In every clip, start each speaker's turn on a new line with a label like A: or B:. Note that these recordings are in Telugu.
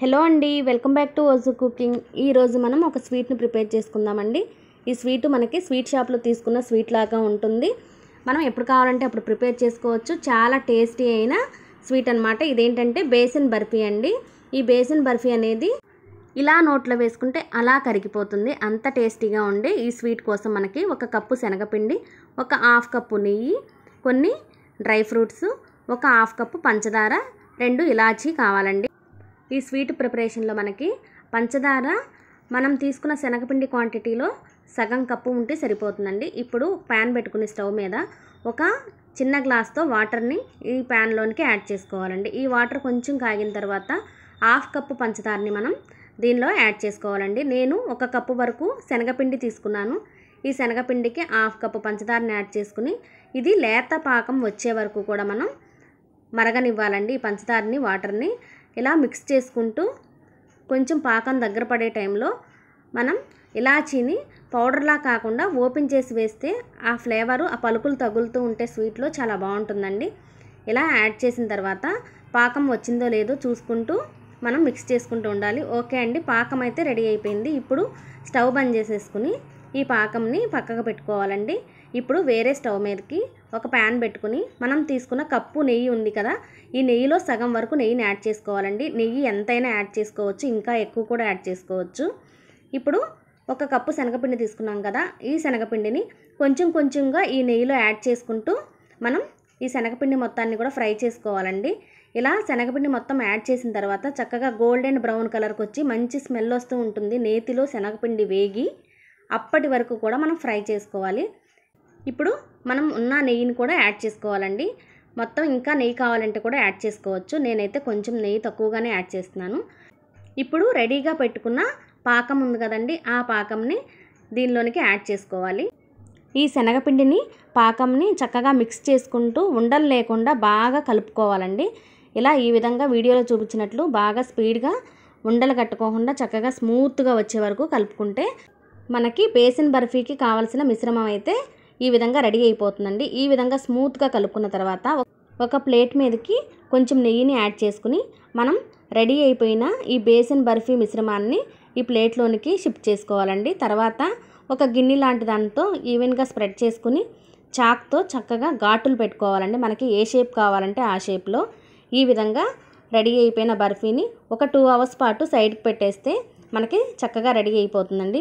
A: హలో అండి వెల్కమ్ బ్యాక్ టు ఓజు కుకింగ్ ఈరోజు మనం ఒక స్వీట్ని ప్రిపేర్ చేసుకుందామండి ఈ స్వీట్ మనకి స్వీట్ షాప్లో తీసుకున్న స్వీట్ లాగా ఉంటుంది మనం ఎప్పుడు కావాలంటే అప్పుడు ప్రిపేర్ చేసుకోవచ్చు చాలా టేస్టీ అయిన స్వీట్ అనమాట ఇదేంటంటే బేసన్ బర్ఫీ అండి ఈ బేసన్ బర్ఫీ అనేది ఇలా నోట్లో వేసుకుంటే అలా కరిగిపోతుంది అంత టేస్టీగా ఉండే ఈ స్వీట్ కోసం మనకి ఒక కప్పు శనగపిండి ఒక హాఫ్ కప్పు నెయ్యి కొన్ని డ్రై ఫ్రూట్స్ ఒక హాఫ్ కప్పు పంచదార రెండు ఇలాచీ కావాలండి ఈ స్వీట్ ప్రిపరేషన్లో మనకి పంచదార మనం తీసుకున్న శనగపిండి క్వాంటిటీలో సగం కప్పు ఉంటే సరిపోతుందండి ఇప్పుడు ప్యాన్ పెట్టుకుని స్టవ్ మీద ఒక చిన్న గ్లాస్తో వాటర్ని ఈ ప్యాన్లోనికి యాడ్ చేసుకోవాలండి ఈ వాటర్ కొంచెం కాగిన తర్వాత హాఫ్ కప్పు పంచదారని మనం దీనిలో యాడ్ చేసుకోవాలండి నేను ఒక కప్పు వరకు శనగపిండి తీసుకున్నాను ఈ శనగపిండికి హాఫ్ కప్పు పంచదారని యాడ్ చేసుకుని ఇది లేత పాకం వచ్చే వరకు కూడా మనం మరగనివ్వాలండి ఈ పంచదారని వాటర్ని ఇలా మిక్స్ చేసుకుంటూ కొంచెం పాకం దగ్గర పడే టైంలో మనం ఇలాచీని పౌడర్లా కాకుండా ఓపెన్ చేసి వేస్తే ఆ ఫ్లేవరు ఆ పలుకులు తగులుతూ ఉంటే స్వీట్లో చాలా బాగుంటుందండి ఇలా యాడ్ చేసిన తర్వాత పాకం వచ్చిందో లేదో చూసుకుంటూ మనం మిక్స్ చేసుకుంటూ ఉండాలి ఓకే అండి పాకం అయితే రెడీ అయిపోయింది ఇప్పుడు స్టవ్ బంద్ చేసేసుకుని ఈ పాకంని పక్కకు పెట్టుకోవాలండి ఇప్పుడు వేరే స్టవ్ మీదకి ఒక ప్యాన్ పెట్టుకుని మనం తీసుకున్న కప్పు నెయ్యి ఉంది కదా ఈ నెయ్యిలో సగం వరకు నెయ్యిని యాడ్ చేసుకోవాలండి నెయ్యి ఎంతైనా యాడ్ చేసుకోవచ్చు ఇంకా ఎక్కువ కూడా యాడ్ చేసుకోవచ్చు ఇప్పుడు ఒక కప్పు శనగపిండి తీసుకున్నాం కదా ఈ శనగపిండిని కొంచెం కొంచెంగా ఈ నెయ్యిలో యాడ్ చేసుకుంటూ మనం ఈ శనగపిండి మొత్తాన్ని కూడా ఫ్రై చేసుకోవాలండి ఇలా శనగపిండి మొత్తం యాడ్ చేసిన తర్వాత చక్కగా గోల్డెన్ బ్రౌన్ కలర్కి వచ్చి మంచి స్మెల్ వస్తూ ఉంటుంది నేతిలో శనగపిండి వేగి అప్పటి వరకు కూడా మనం ఫ్రై చేసుకోవాలి ఇప్పుడు మనం ఉన్న నెయ్యిని కూడా యాడ్ చేసుకోవాలండి మొత్తం ఇంకా నెయ్యి కావాలంటే కూడా యాడ్ చేసుకోవచ్చు నేనైతే కొంచెం నెయ్యి తక్కువగానే యాడ్ చేస్తున్నాను ఇప్పుడు రెడీగా పెట్టుకున్న పాకం ఉంది కదండి ఆ పాకంని దీనిలోనికి యాడ్ చేసుకోవాలి ఈ శనగపిండిని పాకంని చక్కగా మిక్స్ చేసుకుంటూ ఉండలు లేకుండా బాగా కలుపుకోవాలండి ఇలా ఈ విధంగా వీడియోలో చూపించినట్లు బాగా స్పీడ్గా ఉండలు కట్టుకోకుండా చక్కగా స్మూత్గా వచ్చే వరకు కలుపుకుంటే మనకి బేసిన్ బర్ఫీకి కావాల్సిన మిశ్రమం అయితే ఈ విధంగా రెడీ అయిపోతుందండి ఈ విధంగా స్మూత్గా కలుపుకున్న తర్వాత ఒక ప్లేట్ మీదకి కొంచెం నెయ్యిని యాడ్ చేసుకుని మనం రెడీ అయిపోయిన ఈ బేసన్ బర్ఫీ మిశ్రమాన్ని ఈ ప్లేట్లోనికి షిఫ్ట్ చేసుకోవాలండి తర్వాత ఒక గిన్నె లాంటి దాంతో ఈవెన్గా స్ప్రెడ్ చేసుకుని చాక్తో చక్కగా ఘాటులు పెట్టుకోవాలండి మనకి ఏ షేప్ కావాలంటే ఆ షేప్లో ఈ విధంగా రెడీ అయిపోయిన బర్ఫీని ఒక టూ అవర్స్ పాటు సైడ్కి పెట్టేస్తే మనకి చక్కగా రెడీ అయిపోతుందండి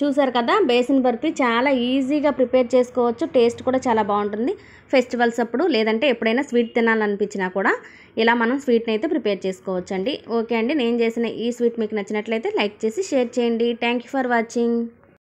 A: చూసారు కదా బేసిన్ బర్ఫీ చాలా ఈజీగా ప్రిపేర్ చేసుకోవచ్చు టేస్ట్ కూడా చాలా బాగుంటుంది ఫెస్టివల్స్ అప్పుడు లేదంటే ఎప్పుడైనా స్వీట్ తినాలనిపించినా కూడా ఇలా మనం స్వీట్ని అయితే ప్రిపేర్ చేసుకోవచ్చు ఓకే అండి నేను చేసిన ఈ స్వీట్ మీకు నచ్చినట్లయితే లైక్ చేసి షేర్ చేయండి థ్యాంక్ ఫర్ వాచింగ్